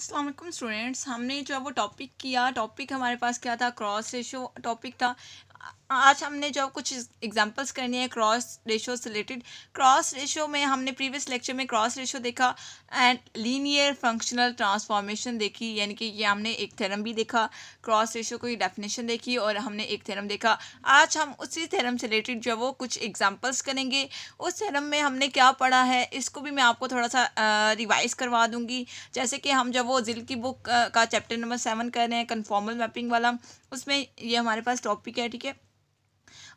Aslam students हमने जो है वो टॉपिक किया टॉपिक हमारे पास क्या था क्रॉस रेशो टॉपिक था आज हमने जो कुछ एग्जांपल्स करनी है क्रॉस रेशो से रिलेटेड क्रॉस रेशो में हमने प्रीवियस लेक्चर में क्रॉस रेशो देखा एंड लीनियर फंक्शनल ट्रांसफॉर्मेशन देखी यानी कि ये हमने एक थ्योरम भी देखा क्रॉस रेशो की डेफिनेशन देखी और हमने एक थ्योरम देखा आज हम उसी थ्योरम से रिलेटेड जो वो कुछ एग्जाम्पल्स करेंगे उस थ्योरम में हमने क्या पढ़ा है इसको भी मैं आपको थोड़ा सा रिवाइज करवा दूँगी जैसे कि हम जब वो जिल की बुक का चैप्टर नंबर सेवन कर रहे हैं कन्फॉर्मल मैपिंग वाला उसमें ये हमारे पास टॉपिक है ठीक है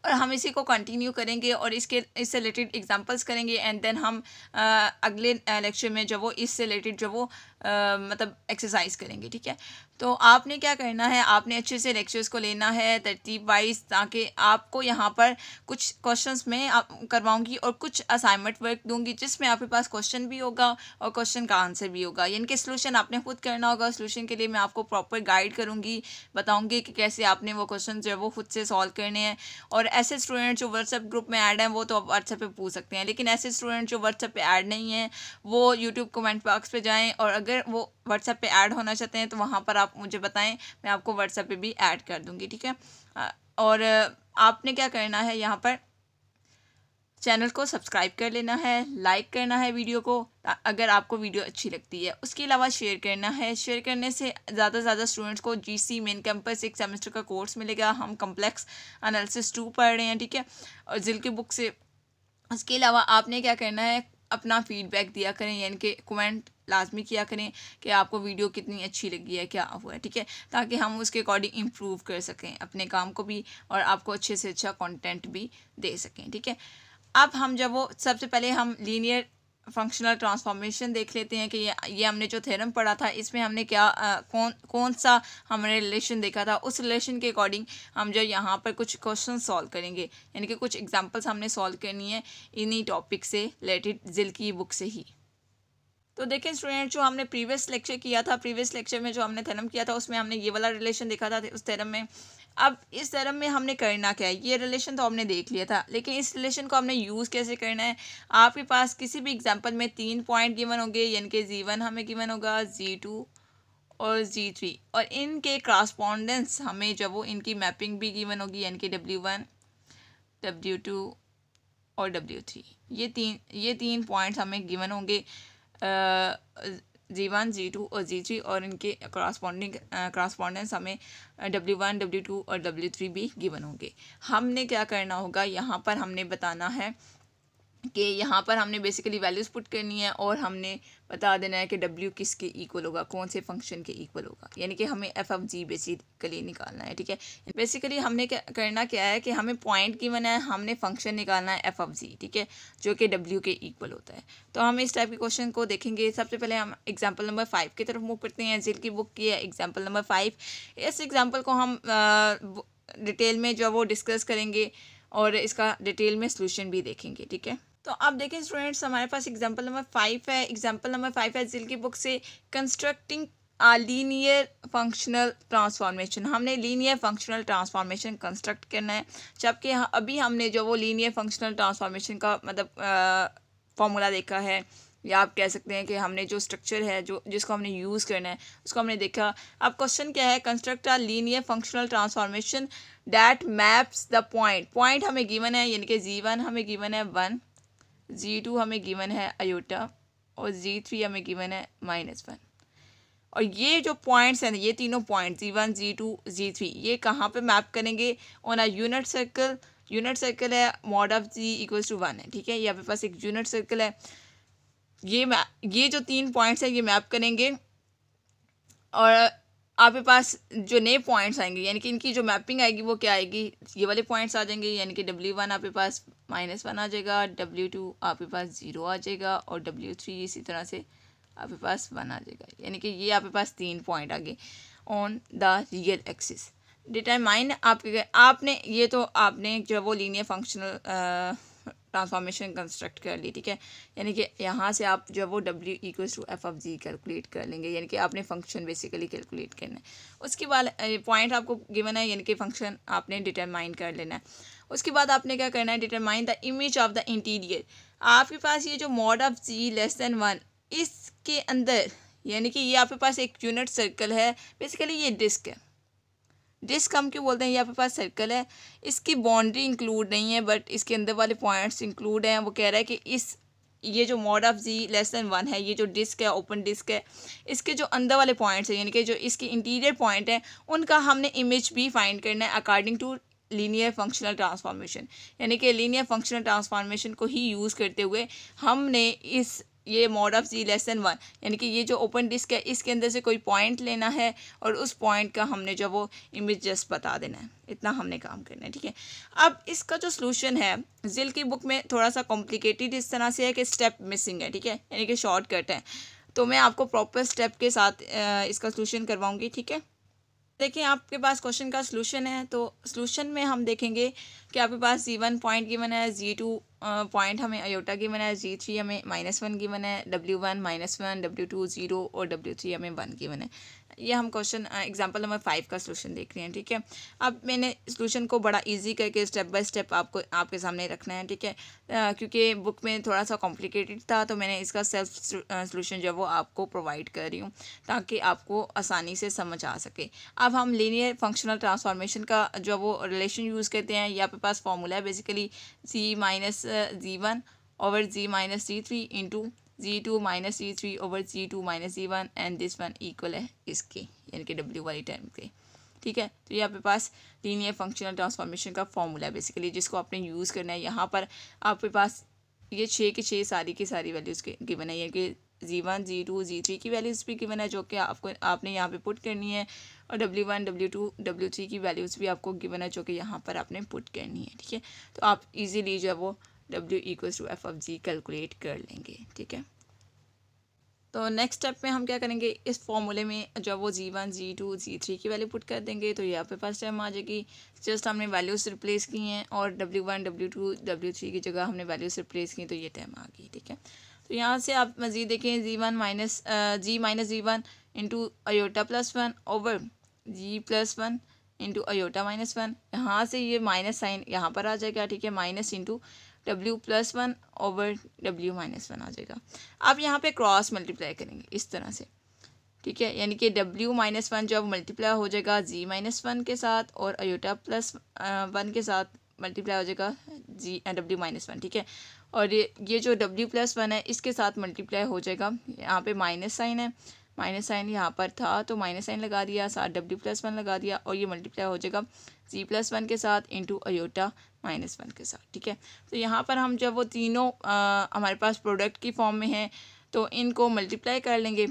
और हम इसी को कंटिन्यू करेंगे और इसके इससे रिलेटेड एग्जांपल्स करेंगे एंड देन हम आ, अगले लेक्चर में जो वो इससे रिलेटेड जो वो मतलब एक्सरसाइज करेंगे ठीक है तो आपने क्या करना है आपने अच्छे से लेक्चर्स को लेना है तरतीब वाइज ताकि आपको यहाँ पर कुछ क्वेश्चंस में आप करवाऊँगी और कुछ असाइनमेंट वर्क दूंगी जिसमें आपके पास क्वेश्चन भी होगा और क्वेश्चन का आंसर भी होगा यानी कि सोल्यूशन आपने खुद करना होगा सोल्यूशन के लिए मैं आपको प्रॉपर गाइड करूँगी बताऊँगी कि कैसे आपने वो क्वेश्चन जो है वो खुद से सॉल्व करने हैं और ऐसे स्टूडेंट जो व्हाट्सएप ग्रुप में ऐड हैं वो तो आप व्हाट्सएप पर पूछ सकते हैं लेकिन ऐसे स्टूडेंट जो व्हाट्सएप पर ऐड नहीं हैं वो यूट्यूब कमेंट बॉक्स पर जाएँ और अगर अगर वो व्हाट्सएप पे ऐड होना चाहते हैं तो वहाँ पर आप मुझे बताएं मैं आपको व्हाट्सएप पे भी ऐड कर दूँगी ठीक है और आपने क्या करना है यहाँ पर चैनल को सब्सक्राइब कर लेना है लाइक करना है वीडियो को अगर आपको वीडियो अच्छी लगती है उसके अलावा शेयर करना है शेयर करने से ज़्यादा से ज़्यादा स्टूडेंट्स को जी सी मेन कैंपस एक सेमेस्टर का कोर्स मिलेगा हम कम्प्लेक्स अनालिसिस टू पढ़ रहे हैं ठीक है और जिल की बुक से उसके अलावा आपने क्या करना है अपना फीडबैक दिया करें यानी कि कमेंट लाजमी किया करें कि आपको वीडियो कितनी अच्छी लगी है क्या हुआ है ठीक है ताकि हम उसके अकॉर्डिंग इम्प्रूव कर सकें अपने काम को भी और आपको अच्छे से अच्छा कॉन्टेंट भी दे सकें ठीक है अब हम जब वो सबसे पहले हम लीनियर फंक्शनल ट्रांसफॉर्मेशन देख लेते हैं कि ये ये हमने जो थेरम पढ़ा था इसमें हमने क्या आ, कौन कौन सा हमने रिलेशन देखा था उस रिलेशन के अकॉर्डिंग हम जो यहाँ पर कुछ क्वेश्चन सॉल्व करेंगे यानी कि कुछ एग्जांपल्स हमने सॉल्व करनी है इन्हीं टॉपिक से रिलेटेड जिल की बुक से ही तो देखें स्टूडेंट जो हमने प्रीवियस लेक्चर किया था प्रीवियस लेक्चर में जो हमने थेरम किया था उसमें हमने ये वाला रिलेशन देखा था उस थेरम में अब इस थेरम में हमने करना क्या है ये रिलेशन तो हमने देख लिया था लेकिन इस रिलेशन को हमने यूज़ कैसे करना है आपके पास किसी भी एग्जाम्पल में तीन पॉइंट गिवन होंगे यानी कि जी वन हमें गिवन होगा जी टू और जी थ्री और इनके क्रॉसपॉन्डेंस हमें जब वो इनकी मैपिंग भी गिवन होगी यानी कि डब्ल्यू वन डब्ल्यू टू और डब्ल्यू थ्री ये तीन ये तीन पॉइंट्स हमें गिवन होंगे जी वन जी टू और जी थ्री और इनके क्रॉसपॉन्डिंग क्रॉसपॉन्डेंस हमें डब्ल्यू वन डब्ल्यू टू और डब्ल्यू थ्री भी गिवन होंगे हमने क्या करना होगा यहाँ पर हमने बताना है कि यहाँ पर हमने बेसिकली वैल्यूज़ पुट करनी है और हमने बता देना है कि डब्ल्यू किसके इक्वल होगा कौन से फंक्शन के इक्वल होगा यानी कि हमें एफ एफ जी बेसिकली निकालना है ठीक है बेसिकली हमने क्या करना क्या है कि हमें पॉइंट की बना है हमने फंक्शन निकालना है एफ एफ जी ठीक है जो कि डब्ल्यू के इक्वल होता है तो हम इस टाइप के क्वेश्चन को देखेंगे सबसे पहले हम एग्जाम्पल नंबर फाइव की तरफ मूव करते हैं जिल की बुक की है एग्जाम्पल नंबर फाइव इस एग्जाम्पल को हम डिटेल में जो है वो डिस्कस करेंगे और इसका डिटेल में सोल्यूशन भी देखेंगे ठीक है तो आप देखें स्टूडेंट्स हमारे पास एग्जाम्पल नंबर फाइव है एग्जाम्पल नंबर फाइव है जिल की बुक से constructing a linear functional transformation हमने लीनियर फंक्शनल ट्रांसफॉर्मेशन कंस्ट्रक्ट करना है जबकि अभी हमने जो वो लीनियर फंक्शनल ट्रांसफॉर्मेशन का मतलब फॉर्मूला देखा है या आप कह सकते हैं कि हमने जो स्ट्रक्चर है जो जिसको हमने यूज़ करना है उसको हमने देखा अब क्वेश्चन क्या है construct a linear functional transformation that maps the point point हमें गिवन है यानी कि जी वन हमें गिवन है वन जी टू हमें गिवन है अयोटा और जी थ्री हमें गिवन है माइनस वन और ये जो पॉइंट्स हैं ये तीनों पॉइंट जी वन जी टू जी थ्री ये कहाँ पे मैप करेंगे on a unit circle unit circle है mod of Z equals to one है ठीक है ये आपके पास एक यूनिट सर्कल है ये ये जो तीन पॉइंट्स हैं ये मैप करेंगे और आपके पास जो नए पॉइंट्स आएंगे यानी कि इनकी जो मैपिंग आएगी वो क्या आएगी ये वाले पॉइंट्स आ जाएंगे यानी कि डब्ल्यू वन आपके पास माइनस वन आ जाएगा डब्ल्यू टू आपके पास ज़ीरो आ जाएगा और डब्ल्यू थ्री इसी तरह से आपके पास वन आ जाएगा यानी कि ये आपके पास तीन पॉइंट आ गए on the real axis determine आपके आपने ये तो आपने जो वो लीनियर फंक्शनल ट्रांसफॉर्मेशन कंस्ट्रक्ट कर ली ठीक है यानी कि यहाँ से आप जो है वो W equals to F of Z calculate कर लेंगे यानी कि आपने फंक्शन बेसिकली कैलकुलेट करना है उसके बाद पॉइंट आपको गिवन है यानी कि फंक्शन आपने डिटरमाइन कर लेना है उसके बाद आपने क्या करना है determine the image of the interior आपके पास ये जो mod of Z less than one इसके अंदर यानी कि ये आपके पास एक यूनिट सर्कल है बेसिकली ये डिस्क है डिस्क हम क्यों बोलते हैं यहाँ पे पास सर्कल है इसकी बाउंड्री इंक्लूड नहीं है बट इसके अंदर वाले पॉइंट्स इंक्लूड हैं वो कह रहा है कि इस ये जो mod of Z less than one है ये जो डिस्क है ओपन डिस्क है इसके जो अंदर वाले पॉइंट्स हैं यानी कि जो इसके इंटीरियर पॉइंट हैं उनका हमने इमेज भी फाइंड करना है according to linear functional transformation यानी कि लीनियर फंक्शनल ट्रांसफॉर्मेशन को ही यूज़ करते हुए हमने इस ये mod of Z less than one यानी कि ये जो ओपन डिस्क है इसके अंदर से कोई पॉइंट लेना है और उस पॉइंट का हमने जो वो इमेज जस्ट बता देना है इतना हमने काम करना है ठीक है अब इसका जो सोलूशन है जिल की बुक में थोड़ा सा कॉम्प्लिकेटेड इस तरह से है कि स्टेप मिसिंग है ठीक है यानी कि शॉर्टकट है तो मैं आपको प्रॉपर स्टेप के साथ इसका सोल्यूशन करवाऊँगी ठीक है देखिए आपके पास क्वेश्चन का सलूशन है तो सलूशन में हम देखेंगे कि आपके पास जी वन पॉइंट गिवन है जी टू पॉइंट हमें अयोटा गिवन है जी थ्री हमें माइनस वन गिवन है W one minus one W two zero और डब्ल्यू थ्री हमें वन गिवन है ये हम क्वेश्चन एग्जाम्पल नंबर फाइव का सोल्यूशन देख रहे हैं ठीक है अब मैंने सोल्यूशन को बड़ा ईजी करके स्टेप बाय स्टेप आपको आपके सामने रखना है ठीक है क्योंकि बुक में थोड़ा सा कॉम्प्लिकेटेड था तो मैंने इसका सेल्फ सोल्यूशन जो है वो आपको प्रोवाइड कर रही हूँ ताकि आपको आसानी से समझ आ सके अब हम लीनियर फंक्शनल ट्रांसफॉर्मेशन का जो वो रिलेशन यूज़ करते हैं या आपके पास फॉर्मूला है basically C minus Z one over Z minus Z three into Z two minus Z three over Z two minus Z one and this one equal है इसके यानी कि डब्ल्यू वाली टर्म के ठीक है तो ये आपके पास लीनियर फंक्शनल ट्रांसफॉर्मेशन का फॉर्मूला है बेसिकली जिसको आपने यूज़ करना है यहाँ पर आपके पास ये छः के छः सारी की सारी वैल्यूज़ के गिवन है यानी कि जी वन जी टू जी थ्री की वैल्यूज़ भी गिवन है जो कि आपको आपने यहाँ पे पुट करनी है और W one W two W three की वैल्यूज़ भी आपको गिवन है जो कि यहाँ पर आपने पुट करनी है ठीक है तो आप इजीली जो है वो W equals to F of Z calculate कर लेंगे ठीक है तो नेक्स्ट स्टेप में हम क्या करेंगे इस फॉर्मूले में जब वो जी वन जी टू जी थ्री की वैल्यू पुट कर देंगे तो ये आपके पास टाइम आ जाएगी जस्ट हमने वैल्यूज रिप्लेस की हैं और W one W two W three की जगह हमने वैल्यूज रिप्लेस की तो ये टाइम आ गई ठीक है तो यहाँ से आप मज़ीद देखें जी वन माइनस जी minus Z one into iota plus one over जी plus one into iota minus one यहाँ से ये माइनस साइन यहाँ पर आ जाएगा ठीक है minus into W plus one over W minus one आ जाएगा आप यहाँ पे क्रॉस मल्टीप्लाई करेंगे इस तरह से ठीक है यानी कि डब्ल्यू माइनस वन जो अब मल्टीप्लाई हो जाएगा जी माइनस वन के साथ और अयोटा प्लस वन के साथ मल्टीप्लाई हो जाएगा जी डब्ल्यू माइनस वन ठीक है और ये ये जो डब्ल्यू प्लस वन है इसके साथ मल्टीप्लाई हो जाएगा यहाँ पे माइनस साइन है माइनस साइन यहाँ पर था तो माइनस साइन लगा दिया साथ डब्ल्यू प्लस वन लगा दिया और ये मल्टीप्लाई हो जाएगा जी प्लस वन के साथ इंटू अयोटा माइनस वन के साथ ठीक है तो यहाँ पर हम जब वो तीनों आ, हमारे पास प्रोडक्ट की फॉर्म में हैं तो इनको मल्टीप्लाई कर लेंगे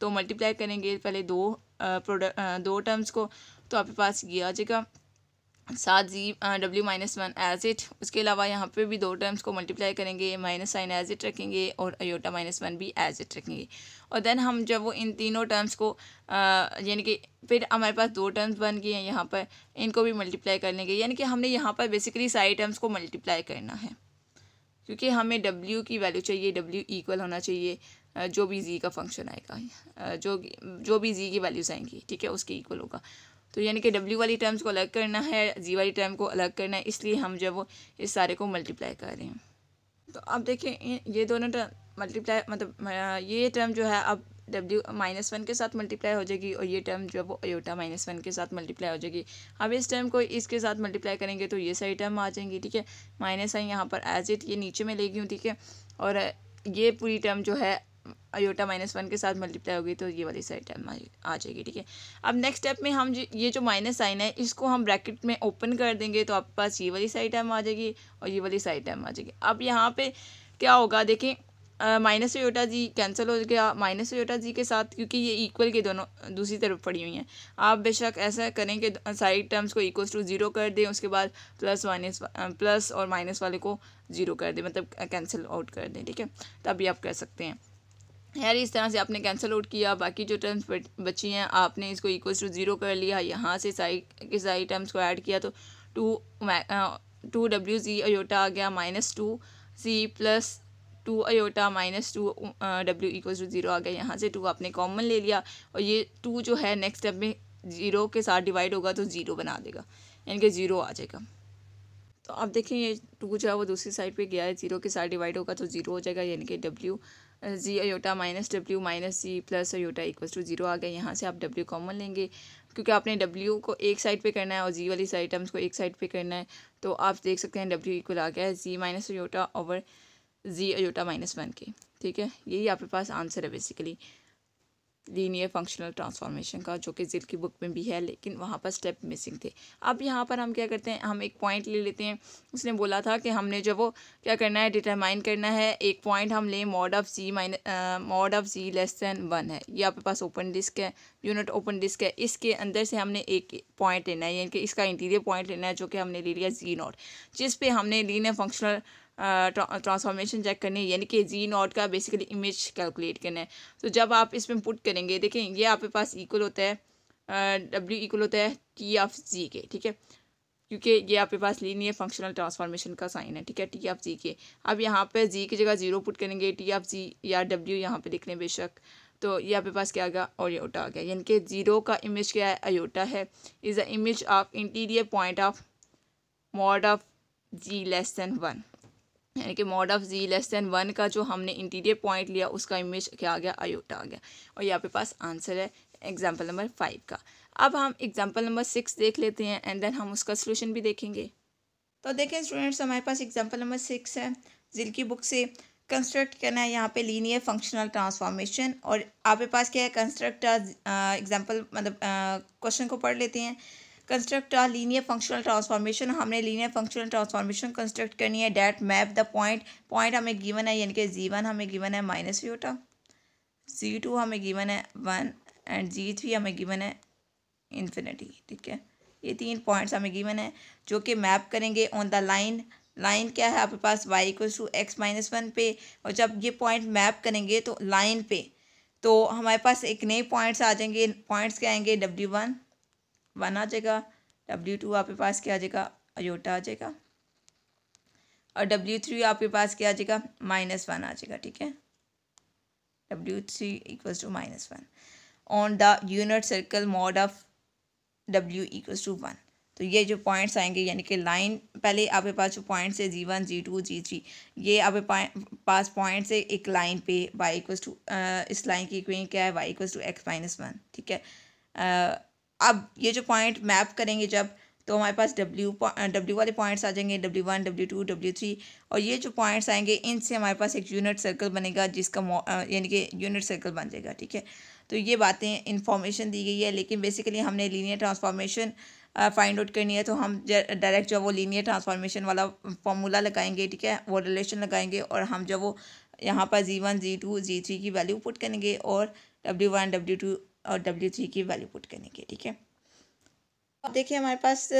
तो मल्टीप्लाई करेंगे पहले दो प्रोडक्ट दो टर्म्स को तो आपके पास ये आ जाएगा साथ Z W minus one as it उसके अलावा यहाँ पे भी दो टर्म्स को मल्टीप्लाई करेंगे माइनस साइन एज इट रखेंगे और अयोटा माइनस वन भी एज इट रखेंगे और देन हम जब वो इन तीनों टर्म्स को यानी कि फिर हमारे पास दो टर्म्स बन गए हैं यहाँ पर इनको भी मल्टीप्लाई कर लेंगे यानी कि हमने यहाँ पर बेसिकली सारी टर्म्स को मल्टीप्लाई करना है क्योंकि हमें डब्ल्यू की वैल्यू चाहिए डब्ल्यू इक्वल होना चाहिए जो भी जी का फंक्शन आएगा जो जो भी जी की वैल्यूज़ आएंगी ठीक है उसके इक्वल होगा तो यानी कि डब्ल्यू वाली टर्म्स को अलग करना है जी वाली टर्म को अलग करना है इसलिए हम जो वो इस सारे को मल्टीप्लाई कर रहे हैं तो अब देखें ये दोनों टर्म मल्टीप्लाई मतलब ये टर्म जो है अब डब्ल्यू माइनस वन के साथ मल्टीप्लाई हो जाएगी और ये टर्म जो है वो अयोटा माइनस वन के साथ मल्टीप्लाई हो जाएगी अब इस टर्म को इसके साथ मल्टीप्लाई करेंगे तो ये सारी टर्म आ जाएंगी ठीक है माइनस आई यहाँ पर एज इट ये नीचे में लेगी हूँ ठीक है और ये पूरी टर्म जो है अयोटा माइनस वन के साथ मल्टीप्लाई होगी तो ये वाली साइड टर्म आ जाएगी ठीक है अब नेक्स्ट स्टेप में हम ये जो माइनस साइन है इसको हम ब्रैकेट में ओपन कर देंगे तो आपके पास ये वाली साइड टर्म आ जाएगी और ये वाली साइड टर्म आ जाएगी अब यहाँ पे क्या होगा देखें माइनस योटा जी कैंसिल हो गया माइनस अयोटा जी के साथ क्योंकि ये इक्वल के दोनों दूसरी तरफ पड़ी हुई हैं आप बेशक ऐसा करें कि साइड टर्म्स को इक्वल टू ज़ीरो कर दें उसके बाद प्लस माइनस प्लस और माइनस वाले को ज़ीरो कर दें मतलब कैंसिल आउट कर दें ठीक है तब भी आप कर सकते हैं यार इस तरह से आपने कैंसिल आउट किया बाकी जो टर्म्स बची हैं आपने इसको इक्वल टू ज़ीरो कर लिया यहाँ से सारी के सारी टर्म्स को ऐड किया तो two two W Z iota आ गया minus two C plus two iota minus two W इक्व टू ज़ीरो आ गया यहाँ से टू आपने कॉमन ले लिया और ये टू जो है नेक्स्ट स्टेप में ज़ीरो के साथ डिवाइड होगा तो ज़ीरो बना देगा यानी कि ज़ीरो आ जाएगा तो आप देखें ये टू जो है वो दूसरी साइड पे गया है ज़ीरो के साथ डिवाइड होगा तो ज़ीरो हो जाएगा यानी कि W Z iota minus W minus ji plus iota equals to zero आ गया यहाँ से आप डब्ल्यू कॉमन लेंगे क्योंकि आपने डब्ल्यू को एक साइड पे करना है और जी वाली साइड टर्म्स को एक साइड पे करना है तो आप देख सकते हैं डब्ल्यू इक्वल आ गया है Z minus iota over Z iota minus one के ठीक है यही आपके पास आंसर है बेसिकली लीनियर फंक्शनल ट्रांसफॉर्मेशन का जो कि जिल की बुक में भी है लेकिन वहाँ पर स्टेप मिसिंग थे अब यहाँ पर हम क्या करते हैं हम एक पॉइंट ले लेते हैं उसने बोला था कि हमने जो वो क्या करना है डिटरमाइन करना है एक पॉइंट हम लें मॉड ऑफ जी माइन mod of Z less than one है ये आपके पास ओपन डिस्क है यूनिट ओपन डिस्क है इसके अंदर से हमने एक पॉइंट लेना है यानी कि इसका इंटीरियर पॉइंट लेना है जो कि हमने ले लिया जी नॉट जिस पर हमने लीनियर फंक्शनल ट्रांसफॉर्मेशन चेक करनी है यानी कि जी नॉट का बेसिकली इमेज कैलकुलेट करना है तो जब आप इसमें पुट करेंगे देखें ये आपके पास इक्वल होता है डब्ल्यू इक्वल होता है टी ऑफ जी के ठीक है क्योंकि ये आपके पास लीनियर फंक्शनल ट्रांसफॉर्मेशन का साइन है ठीक है टी ऑफ जी के अब यहाँ पे जी की जगह जीरो पुट करेंगे टी ऑफ जी या डब्ल्यू यहाँ पे लिख लें बेशक तो ये आपके पास क्या आ गया अयोटा आ गया यानी कि जीरो का इमेज क्या है अयोटा है is the image of interior point of mod of Z less than one यानी कि mod of Z less than one का जो हमने इंटीरियर पॉइंट लिया उसका इमेज क्या आ गया आयोटा आ गया और यहाँ पे पास आंसर है एग्जाम्पल नंबर फाइव का अब हम एग्जाम्पल नंबर सिक्स देख लेते हैं एंड देन हम उसका सोल्यूशन भी देखेंगे तो देखें स्टूडेंट्स हमारे पास एग्जाम्पल नंबर सिक्स है जिल की बुक से कंस्ट्रक्ट करना है यहाँ पे लीनियर फंक्शनल ट्रांसफॉर्मेशन और आपके पास क्या है कंस्ट्रक्ट एग्जाम्पल uh, मतलब क्वेश्चन uh, को पढ़ लेते हैं construct a linear functional transformation हमने लीनियर फंक्शनल ट्रांसफॉर्मेशन कंस्ट्रक्ट करनी है that map the point point हमें गिवन है यानी कि जी वन हमें गिवन है माइनस व्यूटा जी टू हमें गिवन है वन एंड जी थ्री हमें गिवन है इन्फिनिटी ठीक है ये तीन पॉइंट्स हमें गिवन है जो कि मैप करेंगे ऑन द लाइन लाइन क्या है आपके पास Y equals to X minus one पे और जब ये पॉइंट मैप करेंगे तो लाइन पे तो हमारे पास एक नए पॉइंट्स आ जाएंगे पॉइंट्स क्या आएंगे डब्ल्यू वन वन आ जाएगा डब्ल्यू टू आपके पास क्या आ जाएगा अयोटा आ जाएगा और डब्ल्यू थ्री आपके पास क्या आ जाएगा माइनस वन आ जाएगा ठीक है W three equals to minus one on the unit circle mod of W equals to one तो ये जो पॉइंट्स आएंगे यानी कि लाइन पहले आपके पास जो पॉइंट्स है जी वन जी टू जी थ्री ये आपके पास पॉइंट्स है एक लाइन पे वाई इक्वल्स टू इस लाइन की क्या है Y equals to X minus one ठीक है अब ये जो पॉइंट मैप करेंगे जब तो हमारे पास डब्ल्यू डब्ल्यू वाले पॉइंट्स आ जाएंगे W one W two W three और ये जो पॉइंट्स आएंगे इनसे हमारे पास एक यूनिट सर्कल बनेगा जिसका यानी कि यूनिट सर्कल बन जाएगा ठीक है तो ये बातें इन्फॉर्मेशन दी गई है लेकिन बेसिकली हमने लीनियर ट्रांसफॉर्मेशन फाइंड आउट करनी है तो हम डायरेक्ट जो वो लीनियर ट्रांसफॉर्मेशन वाला फॉर्मूला लगाएंगे ठीक है वो रिलेशन लगाएंगे और हम जब वो यहाँ पर जी वन जी टू जी थ्री की वैल्यू पुट करेंगे और डब्ल्यू वन डब्ल्यू टू और डब्ल्यू थ्री की वैल्यू पुट करने के ठीक है अब देखिए हमारे पास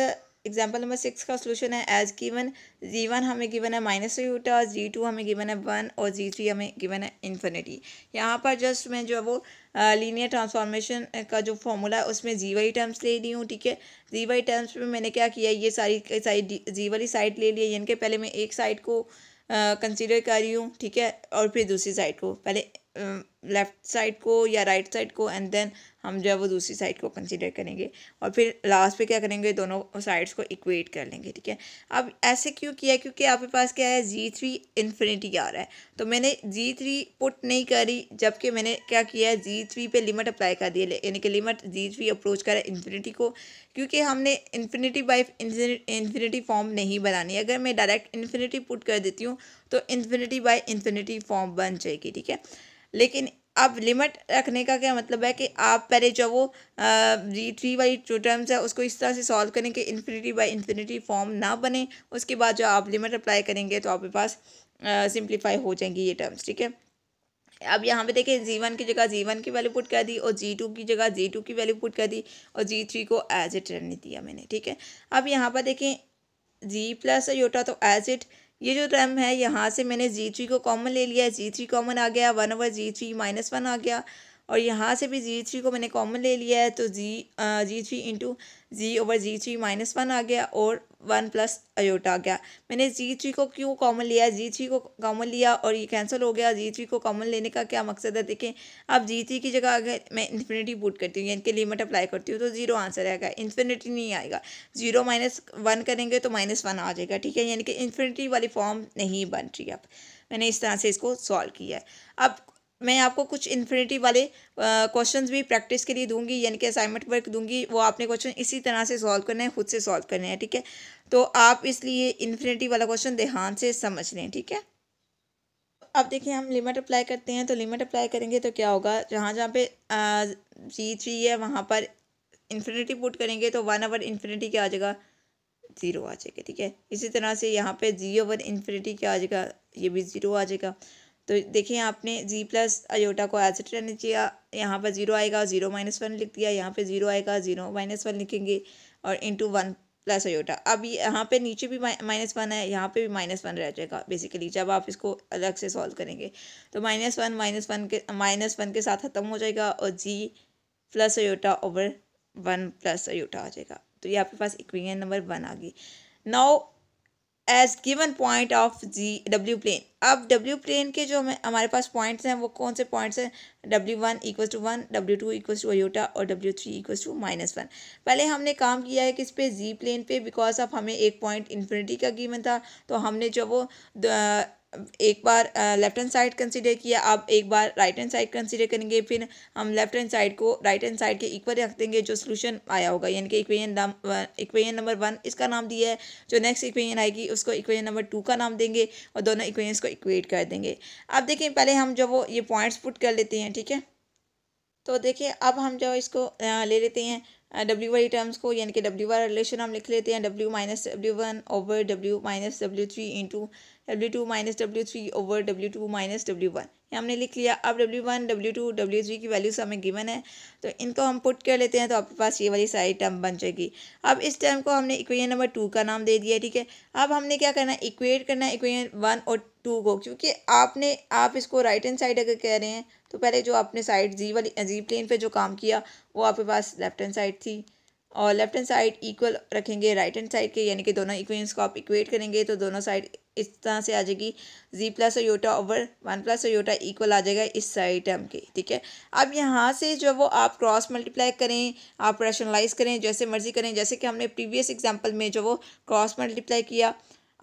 एग्जाम्पल नंबर सिक्स का सोल्यूशन है एज गिवन जी वन हमें गिवन है माइनस और जी टू हमें गिवन है वन और जी थ्री हमें गिवन है इन्फिनिटी यहाँ पर जस्ट मैं जो है वो लीनियर uh, ट्रांसफॉर्मेशन uh, का जो फॉर्मूला है उसमें जी वाई टर्म्स ले ली हूँ ठीक है जी वाई टर्म्स में मैंने क्या किया ये सारी सारी जी वाली साइड ले ली है यानी कि पहले मैं एक साइड को कंसिडर uh, कर रही हूँ ठीक है और फिर दूसरी साइड को पहले um, लेफ़्ट साइड को या राइट right साइड को एंड देन हम जो है वो दूसरी साइड को कंसिडर करेंगे और फिर लास्ट पे क्या करेंगे दोनों साइड्स को इक्वेट कर लेंगे ठीक है अब ऐसे क्यों किया है क्योंकि आपके पास क्या है जी थ्री इन्फिनिटी आ रहा है तो मैंने जी थ्री पुट नहीं करी जबकि मैंने क्या किया है जी थ्री पर लिमिट अप्लाई कर दिया यानी कि लिमिट जी थ्री अप्रोच करा इन्फिनिटी को क्योंकि हमने इन्फिनिटी बाई इन्फिनिटी फॉर्म नहीं बनानी अगर मैं डायरेक्ट इन्फिनिटी पुट कर देती हूँ तो इन्फिनिटी बाई इन्फिनिटी फॉर्म बन जाएगी ठीक है लेकिन अब लिमिट रखने का क्या मतलब है कि आप पहले जो वो जी थ्री बाई जो टर्म्स है उसको इस तरह से सॉल्व करें कि इन्फिनिटी बाई इन्फिनिटी फॉर्म ना बने उसके बाद जो आप लिमिट अप्लाई करेंगे तो आपके पास सिंप्लीफाई हो जाएंगी ये टर्म्स ठीक है अब यहाँ पे देखें जी वन की जगह जी वन की वैल्यू पुट कर दी और जी टू की जगह जी टू की वैल्यू पुट कर दी और जी थ्री को एज इट रहने दिया मैंने ठीक है अब यहाँ पर देखें जी प्लस योटा तो एज इट ये जो टर्म है यहाँ से मैंने जी थ्री को कॉमन ले लिया जी थ्री कॉमन आ गया one over z three minus one आ गया और यहाँ से भी जी थ्री को मैंने कॉमन ले लिया है तो z z three into z over z three minus one आ गया और वन प्लस अयोटा आ गया मैंने जी थ्री को क्यों कॉमन लिया जी थ्री को कॉमन लिया और ये कैंसिल हो गया जी थ्री को कॉमन लेने का क्या मकसद है देखें अब जी थ्री की जगह अगर मैं इन्फिनिटी बूट करती हूँ यानी इनके लिमिट अप्लाई करती हूँ तो जीरो आंसर आएगा इन्फिनिटी नहीं आएगा जीरो माइनस वन करेंगे तो माइनस वन आ जाएगा ठीक है यानी कि इन्फिनिटी वाली फॉर्म नहीं बन रही अब मैंने इस तरह से इसको सॉल्व किया है अब मैं आपको कुछ इन्फिनिटी वाले क्वेश्चंस भी प्रैक्टिस के लिए दूंगी यानी कि असाइनमेंट वर्क दूंगी वो आपने क्वेश्चन इसी तरह से सॉल्व करने हैं खुद से सॉल्व करने हैं ठीक है तो आप इसलिए इन्फिनेटिव वाला क्वेश्चन ध्यान से समझ लें ठीक है अब देखिए हम लिमिट अप्लाई करते हैं तो लिमिट अप्लाई करेंगे तो क्या होगा जहाँ जहाँ पे जी थ्री है वहाँ पर इन्फिनिटी पुट करेंगे तो वन ओवर इन्फिनिटी क्या आ जाएगा ज़ीरो आ जाएगा ठीक है इसी तरह से यहाँ पे जी ओवर इन्फिनिटी क्या आ जाएगा ये भी ज़ीरो आ जाएगा तो देखिए आपने जी प्लस अयोटा को एज इट रहने चाहिए यहाँ पर जीरो आएगा जीरो माइनस वन लिख दिया यहाँ पे जीरो आएगा जीरो माइनस वन लिखेंगे और इंटू वन प्लस अयोटा अब यहाँ पे नीचे भी माइनस वन है यहाँ पे भी माइनस वन रह जाएगा बेसिकली जब आप इसको अलग से सॉल्व करेंगे तो माइनस वन माइनस वन के माइनस वन के साथ ख़त्म हो जाएगा और z plus iota over one plus iota आ जाएगा तो ये आपके पास इक्वेशन नंबर वन आ गई now as given point of z डब्ल्यू प्लेन अब डब्ल्यू प्लेन के जो हमें हमारे पास पॉइंट्स हैं वो कौन से पॉइंट्स हैं W one equal to one W two equal to iota और W three equal to minus one पहले हमने काम किया है इस पर जी प्लेन पे बिकॉज ऑफ हमें एक पॉइंट इन्फिनिटी का गिवन था तो हमने जो वो एक बार लेफ्ट हैंड साइड कंसीडर किया अब एक बार राइट हैंड साइड कंसीडर करेंगे फिर हम लेफ्ट हैंड साइड को राइट हैंड साइड के इक्वल रख देंगे जो सोल्यूशन आया होगा यानी कि इक्वेशन नाम इक्वेशन नंबर वन इसका नाम दिया है जो नेक्स्ट इक्वेशन आएगी उसको इक्वेशन नंबर टू का नाम देंगे और दोनों इक्वेशंस को इक्वेट कर देंगे अब देखिए पहले हम जो वो ये पॉइंट्स पुट कर लेते हैं ठीक है तो देखिए अब हम जो इसको ले लेते हैं डब्ल्यू वाली टर्म्स को यानी कि डब्ल्यू वाला रिलेशन हम लिख लेते हैं W minus W one over W minus W three into W two minus W three over W two minus W one ये हमने लिख लिया अब W one W two W three की वैल्यूज हमें गिवन है तो इनको हम पुट कर लेते हैं तो आपके पास ये वाली सारी टर्म बन जाएगी अब इस टर्म को हमने इक्वेशन नंबर टू का नाम दे दिया ठीक है अब हमने क्या करना है इक्वेट करना है इक्वेशन वन और टू को क्योंकि आपने आप इसको राइट हैंड साइड अगर कह रहे हैं तो पहले जो आपने साइड जी वाली जी प्लेन पर जो काम किया वो आपके पास लेफ्ट हैंड साइड थी और लेफ्ट हैंड साइड इक्वल रखेंगे राइट हैंड साइड के यानी कि दोनों इक्वेंस को आप इक्वेट करेंगे तो दोनों साइड इस तरह से आ जाएगी z plus iota over one plus iota equal आ जाएगा इस साइड टर्म के ठीक है अब यहाँ से जो वो आप क्रॉस मल्टीप्लाई करें आप रैशनलाइज करें जैसे मर्जी करें जैसे कि हमने प्रीवियस एग्जाम्पल में जो वो क्रॉस मल्टीप्लाई किया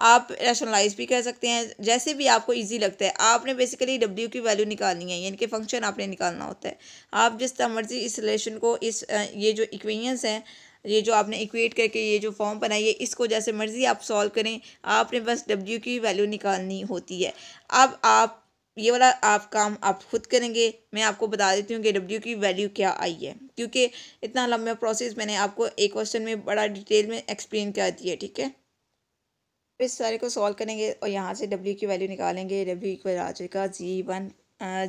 आप रैशनलाइज भी कर सकते हैं जैसे भी आपको ईजी लगता है आपने बेसिकली डब्ल्यू की वैल्यू निकालनी है यानी कि फंक्शन आपने निकालना होता है आप जिस तरह मर्जी इस रिलेशन को इस ये जो इक्वेनियंस हैं ये जो आपने इक्वेट करके ये जो फॉर्म बनाई है इसको जैसे मर्जी आप सॉल्व करें आपने बस डब्ल्यू की वैल्यू निकालनी होती है अब आप ये वाला आप काम आप खुद करेंगे मैं आपको बता देती हूँ कि डब्ल्यू की वैल्यू क्या आई है क्योंकि इतना लंबा प्रोसेस मैंने आपको एक क्वेश्चन में बड़ा डिटेल में एक्सप्लेन कर दिया ठीक है इस सारे को सॉल्व करेंगे और यहाँ से डब्ल्यू की वैल्यू निकालेंगे डब्ल्यू इक्वल आ जाएगा z one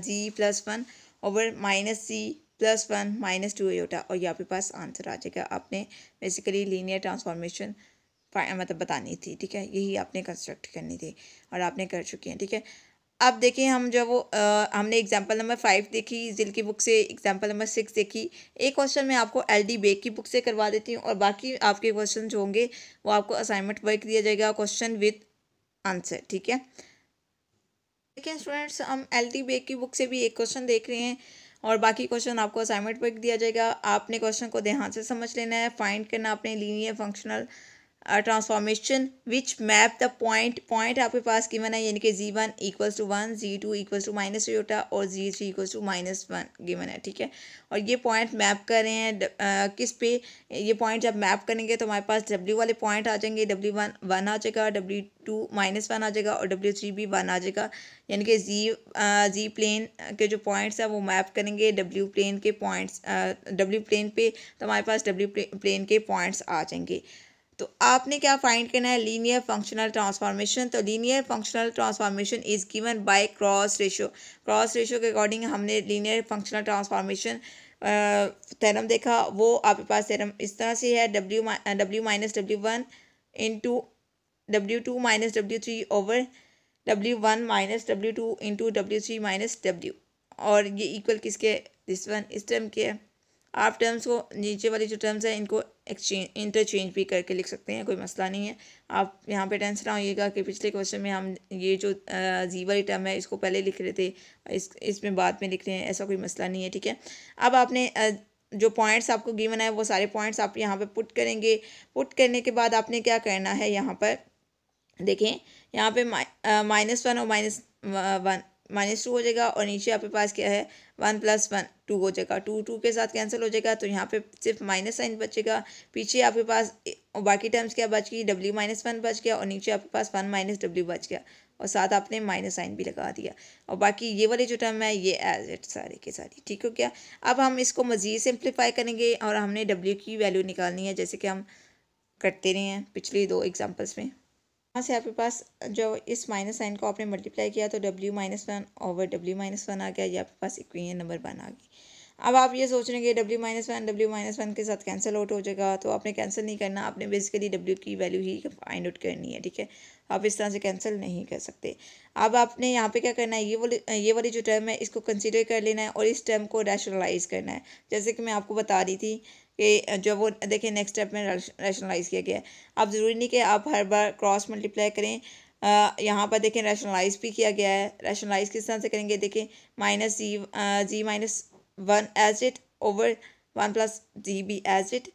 z plus one over minus जी plus one minus two eta और ये आपके पास आंसर आ जाएगा आपने बेसिकली लीनियर ट्रांसफॉर्मेशन मतलब बतानी थी ठीक है यही आपने कंस्ट्रक्ट करनी थी और आपने कर चुकी हैं ठीक है अब देखें हम जो वो आ, हमने एग्जाम्पल नंबर फाइव देखी जिल की बुक से एग्जाम्पल नंबर सिक्स देखी एक क्वेश्चन मैं आपको एल डी बेग की बुक से करवा देती हूँ और बाकी आपके क्वेश्चन जो होंगे वो आपको असाइनमेंट वर्क दिया जाएगा क्वेश्चन विद आंसर ठीक है देखिए स्टूडेंट्स हम एल डी बेग की बुक से भी एक क्वेश्चन देख रहे हैं और बाकी क्वेश्चन आपको असाइनमेंट वर्क दिया जाएगा आपने क्वेश्चन को ध्यान से समझ लेना है फाइंड करना अपने linear functional transformation which map the point point आपके पास गिवन है यानी कि जी one equals to one ji two equals to minus iota और जी three equals to minus one given है ठीक है और ये पॉइंट मैप कर रहे हैं किस पे ये पॉइंट जब मैप करेंगे तो हमारे पास डब्ल्यू वाले पॉइंट आ जाएंगे डब्ल्यू वन वन आ जाएगा डब्ल्यू टू माइनस वन आ जाएगा और डब्ल्यू थ्री भी वन आ जाएगा यानी कि जी जी प्लेन के जो पॉइंट्स हैं वो मैप करेंगे डब्ल्यू प्लेन के पॉइंट्स डब्ल्यू प्लेन पे तो हमारे पास डब्ल्यू प्लेन के पॉइंट्स आ जाएंगे तो आपने क्या फाइंड करना है लीनियर फंक्शनल ट्रांसफॉर्मेशन तो linear functional transformation is given by cross ratio cross ratio के अकॉर्डिंग हमने लीनियर फंक्शनल ट्रांसफॉर्मेशन थेरम देखा वो आपके पास थेरम इस तरह से है W W minus W one into W two minus W three over W one minus W two into W three minus W और ये इक्वल किसके दिस वन इस टर्म के है आप टर्म्स को नीचे वाली जो टर्म्स हैं इनको एक्सचेंज इंटरचेंज भी करके लिख सकते हैं कोई मसला नहीं है आप यहाँ पे टेंस ना होइएगा कि पिछले क्वेश्चन में हम ये जो जी वाली टर्म है इसको पहले लिख रहे थे इस इसमें बाद में लिख रहे हैं ऐसा कोई मसला नहीं है ठीक है अब आपने जो पॉइंट्स आपको गिवन है वो सारे पॉइंट्स आप यहाँ पर पुट करेंगे पुट करने के बाद आपने क्या करना है यहाँ पर देखें यहाँ पे माइनस वन और माइनस वन माइनस टू हो जाएगा और नीचे आपके पास क्या है वन प्लस वन टू हो जाएगा टू टू के साथ कैंसिल हो जाएगा तो यहाँ पे सिर्फ माइनस साइन बचेगा पीछे आपके पास बाकी टर्म्स क्या बच गई डब्ल्यू माइनस वन बच गया और नीचे आपके पास वन माइनस डब्ल्यू बच गया और साथ आपने माइनस साइन भी लगा दिया और बाकी ये वाले जो टर्म है ये एज इट सारे के सारी ठीक हो गया अब हम इसको मज़ीद सिंप्लीफाई करेंगे और हमने डब्ल्यू की वैल्यू निकालनी है जैसे कि हम करते रहे हैं पिछले दो एग्जाम्पल्स में यहाँ से आपके पास जो इस माइनस साइन को आपने मल्टीप्लाई किया तो W minus one over W minus one आ गया ये आपके पास इक्वेशन नंबर वन आ गया अब आप ये सोच रहे हैं कि W minus one W minus one के साथ कैंसिल आउट हो जाएगा तो आपने कैंसिल नहीं करना आपने बेसिकली डब्ल्यू की वैल्यू ही फाइंड आउट करनी है ठीक है आप इस तरह से कैंसिल नहीं कर सकते अब आपने यहाँ पे क्या करना है ये वाली ये वाली जो टर्म है इसको कंसिडर कर लेना है और इस टर्म को रैशनलाइज करना है जैसे कि मैं आपको बता रही थी कि जो वो देखिए नेक्स्ट स्टेप में रैशनलाइज किया गया है अब ज़रूरी नहीं कि आप हर बार क्रॉस मल्टीप्लाई करें यहाँ पर देखें रैशनलाइज भी किया गया है रैशनलाइज किस तरह से करेंगे देखें minus z z minus as it over one plus z b as it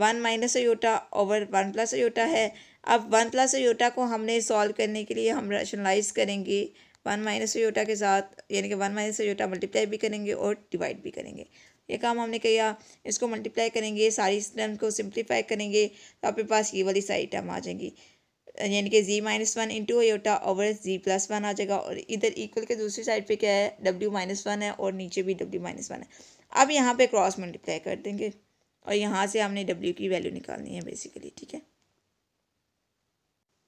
one minus iota over one plus iota है अब वन प्लस योटा को हमने सॉल्व करने के लिए हम रैशनलाइज करेंगे वन माइनस योटा के साथ यानी कि वन माइनस योटा मल्टीप्लाई भी करेंगे और डिवाइड भी करेंगे ये काम हमने किया इसको मल्टीप्लाई करेंगे सारी टर्म को सिंप्लीफाई करेंगे तो आपके पास ये वाली सारी टर्म आ जाएंगी यानी कि z minus one into eta over जी प्लस वन आ जाएगा और इधर इक्वल के दूसरी साइड पे क्या है डब्ल्यू माइनस वन है और नीचे भी डब्ल्यू माइनस वन है अब यहाँ पे क्रॉस मल्टीप्लाई कर देंगे और यहाँ से हमने डब्ल्यू की वैल्यू निकालनी है बेसिकली ठीक है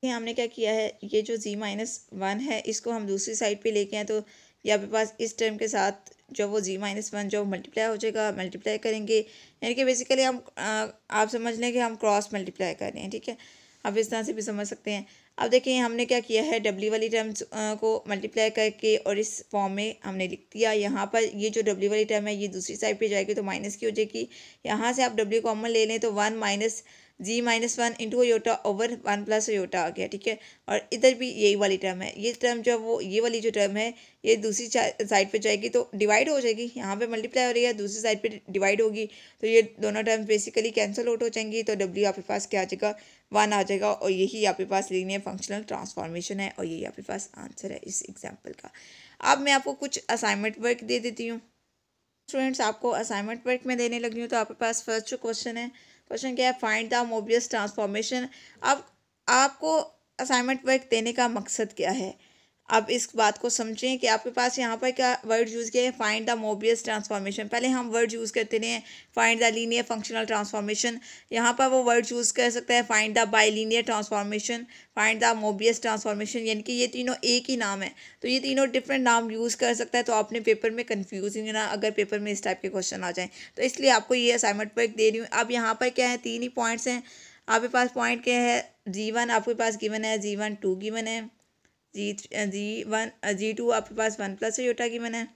ये हमने क्या किया है ये जो जी माइनस वन है इसको हम दूसरी साइड पे लेके आए तो यहाँ पे पास इस टर्म के साथ जो वो जी माइनस वन जो मल्टीप्लाई हो जाएगा मल्टीप्लाई करेंगे यानी कि बेसिकली हम आप समझ लें कि हम क्रॉस मल्टीप्लाई कर रहे हैं ठीक है आप इस तरह से भी समझ सकते हैं अब देखिए हमने क्या किया है डब्ल्यू वाली टर्म्स को मल्टीप्लाई करके और इस फॉर्म में हमने लिख दिया यहाँ पर ये जो डब्ल्यू वाली टर्म है ये दूसरी साइड पे जाएगी तो माइनस की हो जाएगी यहाँ से आप डब्ल्यू कॉमन ले लें तो वन माइनस जी minus one into iota over one plus iota आ गया ठीक है और इधर भी यही वाली टर्म है ये टर्म जो है वो ये वाली जो टर्म है ये दूसरी साइड पे जाएगी तो डिवाइड हो जाएगी यहाँ पे मल्टीप्लाई हो रही है दूसरी साइड पे डिवाइड होगी तो ये दोनों टर्म्स बेसिकली कैंसिल आउट हो जाएंगी तो डब्ल्यू आपके पास क्या आ जाएगा वन आ जाएगा और यही आपके पास लीनियर फंक्शनल ट्रांसफॉर्मेशन है और यही आपके पास आंसर है इस एग्जाम्पल का अब मैं आपको कुछ असाइनमेंट वर्क दे देती हूँ स्टूडेंट्स आपको असाइनमेंट वर्क में देने लगी हूँ तो आपके पास फर्स्ट जो क्वेश्चन है क्वेश्चन क्या है फाइंड द मोबियस ट्रांसफॉर्मेशन अब आपको असाइनमेंट वर्क देने का मकसद क्या है अब इस बात को समझें कि आपके पास यहाँ पर क्या वर्ड यूज़ किया है फाइंड द मोबियस ट्रांसफॉर्मेशन पहले हम वर्ड यूज़ करते रहे find the linear functional transformation यहाँ पर वो वर्ड यूज़ कर सकते हैं find the bilinear transformation find the Mobius transformation यानी कि ये तीनों एक ही नाम है तो ये तीनों डिफरेंट नाम यूज़ कर सकता है तो आपने पेपर में कन्फ्यूजिंग ना अगर पेपर में इस टाइप के क्वेश्चन आ जाएँ तो इसलिए आपको ये असाइनमेंट पर दे रही हूँ अब यहाँ पर क्या है तीन ही पॉइंट्स हैं आपके पास पॉइंट क्या है जी वन आपके पास गिवन है जी वन टू गिवन है जी जी वन जी टू आपके पास वन प्लस योटा गिवन है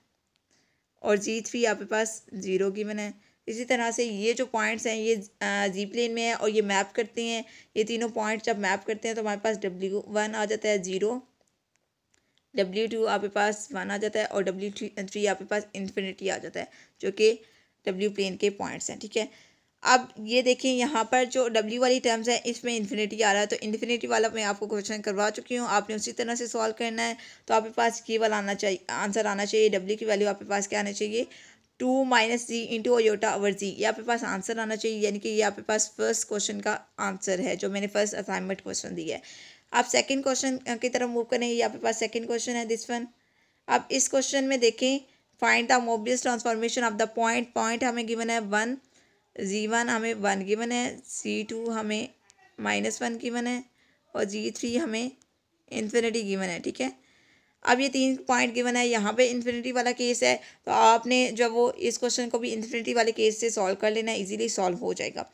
और जी थ्री आपके पास ज़ीरो की गिवन है इसी तरह से ये जो पॉइंट्स हैं ये जी uh, प्लेन में है और ये मैप करते हैं ये तीनों पॉइंट्स जब मैप करते हैं तो हमारे पास डब्ल्यू वन आ जाता है ज़ीरो डब्ल्यू टू आपके पास वन आ जाता है और डब्ल्यू थ्री आपके पास इन्फिनिटी आ जाता है जो कि डब्ल्यू प्लेन के पॉइंट्स हैं ठीक है अब ये देखें यहाँ पर जो डब्ल्यू वाली टर्म्स है इसमें इन्फिनिटी आ रहा है तो इन्फिनिटी वाला मैं आपको क्वेश्चन करवा चुकी हूँ आपने उसी तरह से सॉल्व करना है तो आपके पास ये वाला आना चाहिए आंसर आना चाहिए डब्ल्यू की वैल्यू आपके पास क्या आना चाहिए two minus z into iota over z ये आपके पास आंसर आना चाहिए यानी कि ये आपके पास फर्स्ट क्वेश्चन का आंसर है जो मैंने फर्स्ट असाइनमेंट क्वेश्चन दिया है आप सेकेंड क्वेश्चन की तरफ मूव करें ये आपके पास सेकेंड क्वेश्चन है दिस वन अब इस क्वेश्चन में देखें find the Mobius transformation of the point point हमें गिवन है वन जी वन हमें वन गिवन है जी टू हमें माइनस वन गिवन है और जी थ्री हमें इन्फिनिटी गिवन है ठीक है अब ये तीन पॉइंट गिवन है यहाँ पे इन्फिनिटी वाला केस है तो आपने जब वो इस क्वेश्चन को भी इन्फिनिटी वाले केस से सॉल्व कर लेना इजीली सॉल्व हो जाएगा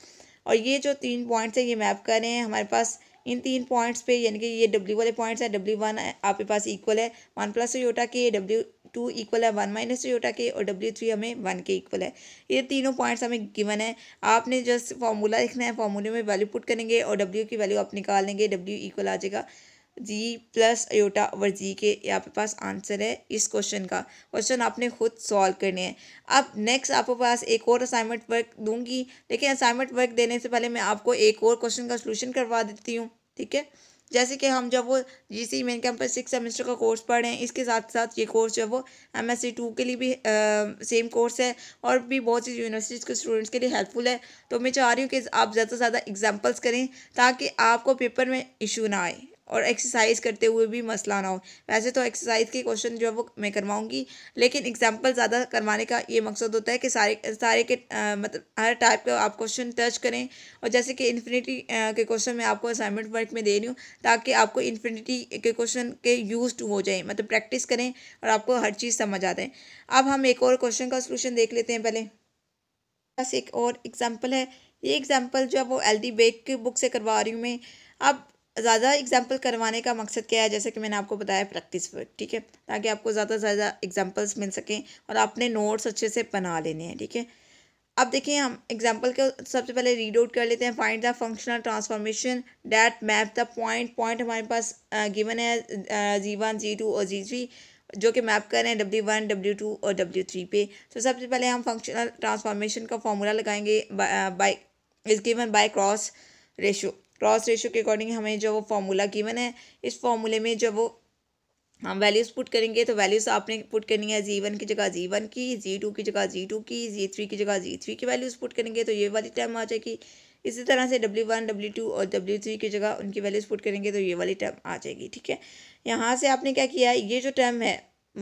और ये जो तीन पॉइंट्स हैं ये मैप कर रहे हैं हमारे पास इन तीन पॉइंट्स पे यानी कि ये डब्ल्यू वाले पॉइंट्स हैं डब्ल्यू वन आपके पास इक्वल है वन प्लस टोयोटा के डब्ल्यू टू इक्वल है वन माइनस टोयोटा के और डब्ल्यू थ्री हमें वन के इक्वल है ये तीनों पॉइंट्स हमें गिवन है आपने जस्ट फार्मूला लिखना है फार्मूले में वैल्यू पुट करेंगे और डब्ल्यू की वैल्यू आप निकाल लेंगे डब्ल्यू इक्वल आ जाएगा z plus iota over z के यहाँ आपके पास आंसर है इस क्वेश्चन का क्वेश्चन आपने खुद सॉल्व करने हैं अब नेक्स्ट आपके पास एक और असाइनमेंट वर्क दूंगी लेकिन असाइनमेंट वर्क देने से पहले मैं आपको एक और क्वेश्चन का सोल्यूशन करवा देती हूँ ठीक है जैसे कि हम जब वो G C main campus six semester का कोर्स पढ़ रहे हैं इसके साथ साथ ये कोर्स जो है वो एम एस सी टू के लिए भी आ, सेम कोर्स है और भी बहुत सी यूनिवर्सिटीज़ के स्टूडेंट्स के लिए हेल्पफुल है तो मैं चाह रही हूँ कि आप ज़्यादा से ज़्यादा एग्जाम्पल्स करें ताकि आपको पेपर में इशू ना आए और एक्सरसाइज करते हुए भी मसला ना हो वैसे तो एक्सरसाइज के क्वेश्चन जो है वो मैं करवाऊँगी लेकिन एग्जाम्पल ज़्यादा करवाने का ये मकसद होता है कि सारे सारे के मतलब हर टाइप का आप क्वेश्चन टच करें और जैसे कि इन्फिनिटी के क्वेश्चन मैं आपको असाइनमेंट वर्क में दे रही हूँ ताकि आपको इन्फिनिटी के क्वेश्चन के यूज हो जाए मतलब प्रैक्टिस करें और आपको हर चीज़ समझ आ जाए अब हम एक और क्वेश्चन का सोल्यूशन देख लेते हैं पहले बस एक और एग्ज़ाम्पल है ये एग्ज़ाम्पल जो है वो एल डी बेग की बुक से करवा रही हूँ मैं अब ज़्यादा एग्जाम्पल करवाने का मकसद क्या है जैसे कि मैंने आपको बताया प्रैक्टिस वर्क ठीक है ताकि आपको ज़्यादा से ज़्यादा एग्जाम्पल्स मिल सकें और आपने नोट्स अच्छे से बना लेने हैं ठीक है अब देखिए हम एग्जाम्पल के सबसे पहले रीड आउट कर लेते हैं find the functional transformation that map the point point हमारे पास गिवन है जी वन जी टू और जी थ्री जो कि मैप कर रहे हैं डब्ल्यू वन डब्ल्यू टू और डब्ल्यू थ्री पे तो सबसे पहले हम फंक्शनल ट्रांसफॉर्मेशन का फॉर्मूला लगाएंगे by is given by cross ratio cross ratio के अकॉर्डिंग हमें जो वो फॉर्मूला गिवन है इस फॉर्मूले में जब वो हम वैल्यूज़ पुट करेंगे तो वैल्यूज़ आपने पुट करनी है जी वन की जगह जी वन की जी टू की जगह जी टू की जी थ्री की जगह जी थ्री की वैल्यूज़ पुट करेंगे तो ये वाली टर्म आ जाएगी इसी तरह से डब्ल्यू वन डब्ल्यू टू और डब्ल्यू थ्री की जगह उनकी वैल्यूज़ पुट करेंगे तो ये वाली टर्म आ जाएगी ठीक है यहाँ से आपने क्या किया ये जो टर्म है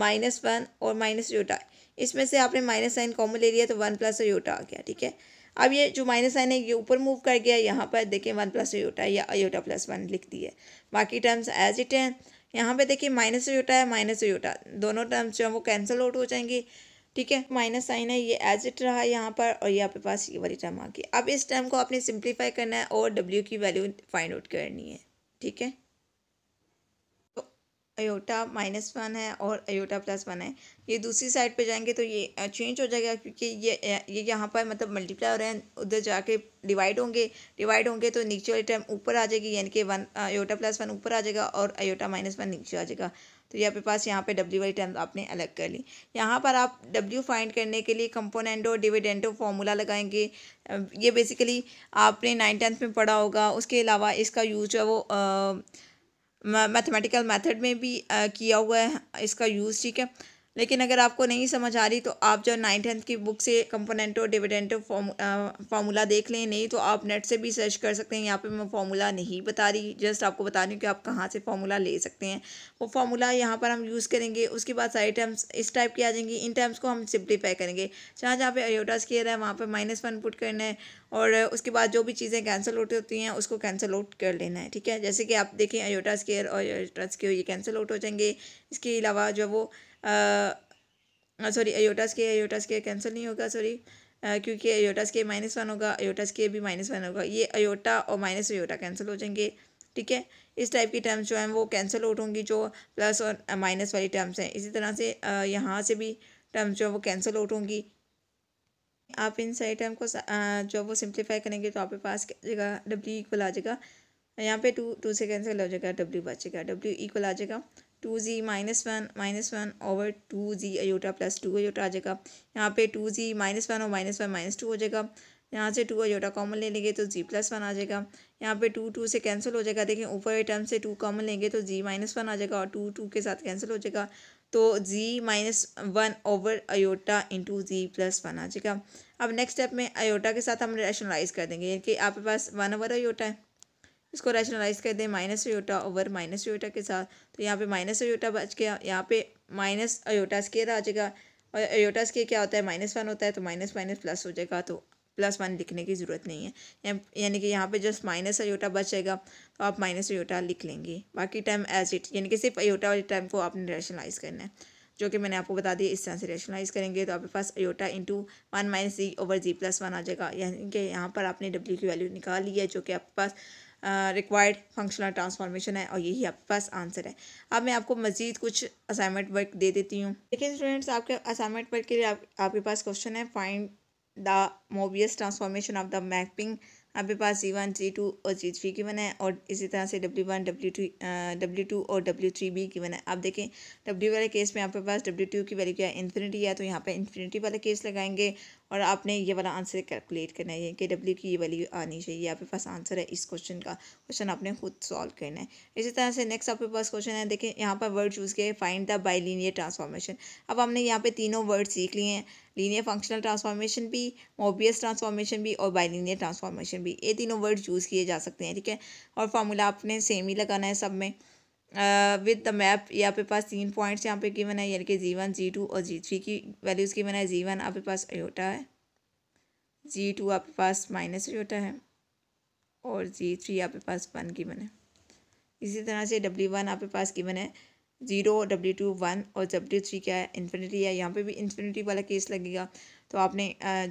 माइनस वन और माइनस योटा इसमें से आपने माइनस साइन कॉमन ले लिया तो वन प्लस योटा आ गया ठीक है अब ये जो माइनस साइन है ये ऊपर मूव कर गया यहाँ पर देखिए वन प्लस अयोटा या अयोटा प्लस वन लिख दी है बाकी टर्म्स एज इट हैं यहाँ पे देखिए माइनस अयोटा है माइनस अयोटा दोनों टर्म्स जो है वो कैंसिल आउट हो जाएंगे ठीक है माइनस साइन है ये एज इट रहा यहाँ पर और ये आपके पास ये वाली टर्म आ गई अब इस टर्म को आपने सिंप्लीफाई करना है और डब्ल्यू की वैल्यू फाइंड आउट करनी है ठीक है अयोटा माइनस वन है और अयोटा प्लस वन है ये दूसरी साइड पे जाएंगे तो ये चेंज हो जाएगा क्योंकि ये ये यहाँ पर मतलब मल्टीप्लाई हो रहे हैं उधर जाके डिवाइड होंगे डिवाइड होंगे तो नीचे वाली टर्म ऊपर आ जाएगी यानी कि वन अयोटा प्लस वन ऊपर आ जाएगा और अयोटा माइनस वन नीचे आ जाएगा तो ये आपके पास यहाँ पे डब्ल्यू वाली टर्म आपने अलग कर ली यहाँ पर आप डब्ल्यू फाइंड करने के लिए कंपोनेंटो डिविडेंटो फार्मूला लगाएंगे ये बेसिकली आपने नाइन टेंथ में पढ़ा होगा उसके अलावा इसका यूज है वो आ, मैथमेटिकल मेथड में भी किया हुआ है इसका यूज़ ठीक है लेकिन अगर आपको नहीं समझ आ रही तो आप जो नाइन टेंथ की बुक से कंपोनेंटो डिविडेंटो फॉर्मूला देख लें नहीं तो आप नेट से भी सर्च कर सकते हैं यहाँ पे मैं फॉर्मूला नहीं बता रही जस्ट आपको बता रही हूँ कि आप कहाँ से फार्मूला ले सकते हैं वो फॉर्मूला यहाँ पर हम यूज़ करेंगे उसके बाद सारी टर्म्स इस टाइप की आ जाएंगी इन टर्म्स को हम सिम्प्लीफाई करेंगे जहाँ जहाँ पे अयोटा स्केयर है वहाँ पर माइनस वन पुट करना है और उसके बाद जो भी चीज़ें कैंसिल आउट होती हैं उसको कैंसिल आउट कर लेना है ठीक है जैसे कि आप देखें अयोटा स्केयर और अयोटा स्केयर ये कैंसिल आउट हो जाएंगे इसके अलावा जो वो सॉरी एयोटास के एयोटास के कैंसिल नहीं होगा सॉरी क्योंकि एयोटास के माइनस वन होगा एयोटास के भी माइनस वन होगा ये अयोटा और माइनस अयोटा कैंसिल हो जाएंगे ठीक है इस टाइप की टर्म्स जो हैं वो कैंसिल आउट होंगी जो प्लस और माइनस वाली टर्म्स हैं इसी तरह से यहाँ से भी टर्म्स जो है वो कैंसिल आउट होंगी आप इन सारी टर्म को जो वो सिंप्लीफाई करेंगे तो आपके पास जगह डब्ल्यू इक्वल आ जाएगा यहाँ पे टू टू से कैंसिल हो जाएगा डब्ल्यू बचेगा डब्ल्यू इक्वल आ जाएगा two z minus one minus one over two z iota plus two iota आ जाएगा यहाँ पे टू जी माइनस वन और माइनस वन माइनस टू हो जाएगा यहाँ से टू अयोटा कॉमन ले लेंगे तो जी प्लस वन आ जाएगा यहाँ पे टू टू से कैंसिल हो जाएगा देखें ऊपर टर्म से टू कॉमन लेंगे तो जी माइनस वन आ जाएगा और टू टू के साथ कैंसिल हो जाएगा तो z minus one over iota into z plus one आ जाएगा अब नेक्स्ट स्टेप में अयोटा के साथ हम रैशनलाइज कर देंगे कि आपके पास वन ओवर अयोटा है इसको रैशनलाइज कर दें minus iota over minus iota के साथ तो यहाँ पे माइनस अयोटा बच गया यहाँ पे माइनस अयोटा स्केयर आ जाएगा और अयोटा स्केयर क्या होता है माइनस वन होता है तो माइनस माइनस प्लस हो जाएगा तो प्लस वन लिखने की ज़रूरत नहीं है यानी कि यहाँ पे जस्ट माइनस अयोटा बच जाएगा तो आप माइनस अयोटा लिख लेंगे बाकी टाइम एज इट यानी कि सिर्फ अयोटा वाले टाइम को आपने रैशनलाइज करना है जो कि मैंने आपको बता दिया इस तरह से रेशनलाइज करेंगे तो आपके पास iota into one minus z over जी प्लस वन आ जाएगा यानी कि यहाँ पर आपने डब्ल्यू की वैल्यू निकाल ली है जो कि आपके पास रिक्वायर्ड फंक्शनल ट्रांसफॉर्मेशन है और यही आपके पास आंसर है अब मैं आपको मजीद कुछ असाइनमेंट वर्क दे देती हूँ लेकिन स्टूडेंट्स आपके असाइनमेंट वर्क के लिए आप, आपके पास क्वेश्चन है find the Mobius transformation of the mapping आपके पास जी वन जी टू और जी थ्री की बन है और इसी तरह से W one W two W two और डब्ल्यू थ्री भी बन है आप देखें डब्ल्यू वाले केस में आपके पास डब्ल्यू टू की वैल्यू क्या है इन्फिनिटी है तो यहाँ पे इन्फिनिटी वाला केस लगाएंगे और आपने ये वाला आंसर कैलकुलेट करना है कि डब्ल्यू की ये वाली आनी चाहिए आपके पास आंसर है इस क्वेश्चन का क्वेश्चन आपने खुद सॉल्व करना है इसी तरह से नेक्स्ट आपके पास क्वेश्चन है देखें यहाँ पर वर्ड चूज़ किया find the bilinear transformation अब हमने यहाँ पे तीनों वर्ड सीख लिए हैं लीनियर फंक्शनल ट्रांसफॉर्मेशन भी मोबियस ट्रांसफॉर्मेशन भी और बाइलिनियर ट्रांसफॉर्मेशन भी ये तीनों वर्ड चूज़ किए जा सकते हैं ठीक है और फार्मूला आपने सेम ही लगाना है सब में विद द मैप यहाँ पे पास तीन पॉइंट्स यहाँ पे गिवन है यानी कि जी वन जी टू और जी थ्री की वैल्यूज़ गिवन है जी वन आपके पास अयोटा है जी टू आपके पास माइनस अयोटा है और जी थ्री आपके पास वन गिवन है इसी तरह से डब्ल्यू वन आपके पास गिवन है जीरो डब्ल्यू टू वन और डब्ल्यू थ्री क्या है इन्फिनिटी है यहाँ पे भी इन्फिनिटी वाला केस लगेगा तो आपने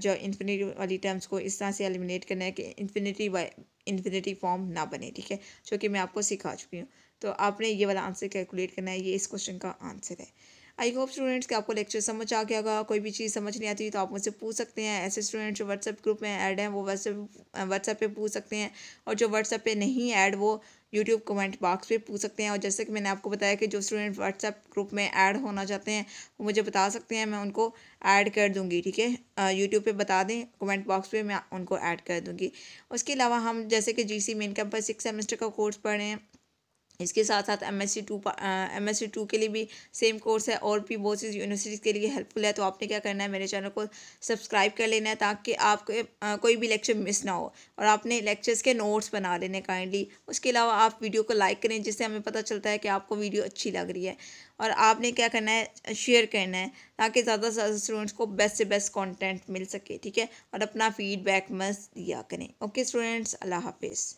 जो इन्फिनिटी वाली टर्म्स को इस तरह से एलिमिनेट करना है कि इन्फिनिटी वाई इन्फिनिटी फॉर्म ना बने ठीक है जो कि मैं आपको सिखा चुकी हूँ तो आपने ये वाला आंसर कैलकुलेट करना है ये इस क्वेश्चन का आंसर है आई होप स्टूडेंट्स कि आपको लेक्चर समझ आ गया होगा कोई भी चीज़ समझ नहीं आती तो आप मुझसे पूछ सकते हैं ऐसे स्टूडेंट्स जो व्हाट्सएप ग्रुप में ऐड हैं वो व्हाट्सएप व्हाट्सएप पे पूछ सकते हैं और जो व्हाट्सएप पे नहीं ऐड वो यूट्यूब कमेंट बॉक्स पे पूछ सकते हैं और जैसे कि मैंने आपको बताया कि जो स्टूडेंट व्हाट्सएप ग्रुप में ऐड होना चाहते हैं वो मुझे बता सकते हैं मैं उनको ऐड कर दूँगी ठीक है यूट्यूब पर बता दें कमेंट बॉक्स पर मैं उनको ऐड कर दूँगी उसके अलावा हम जैसे कि G C main campus six semester का कोर्स पढ़ें इसके साथ साथ M S C two M S C two के लिए भी सेम कोर्स है और भी बहुत सी यूनिवर्सिटीज़ के लिए हेल्पफुल है तो आपने क्या करना है मेरे चैनल को सब्सक्राइब कर लेना है ताकि आपके कोई भी लेक्चर मिस ना हो और आपने लेक्चर्स के नोट्स बना लेने काइंडली उसके अलावा आप वीडियो को लाइक करें जिससे हमें पता चलता है कि आपको वीडियो अच्छी लग रही है और आपने क्या करना है शेयर करना है ताकि ज़्यादा से ज़्यादा स्टूडेंट्स को बेस्ट से बेस्ट कॉन्टेंट मिल सके ठीक है और अपना फीडबैक मस्त दिया करें ओके स्टूडेंट्स अल्लाह हाफिज़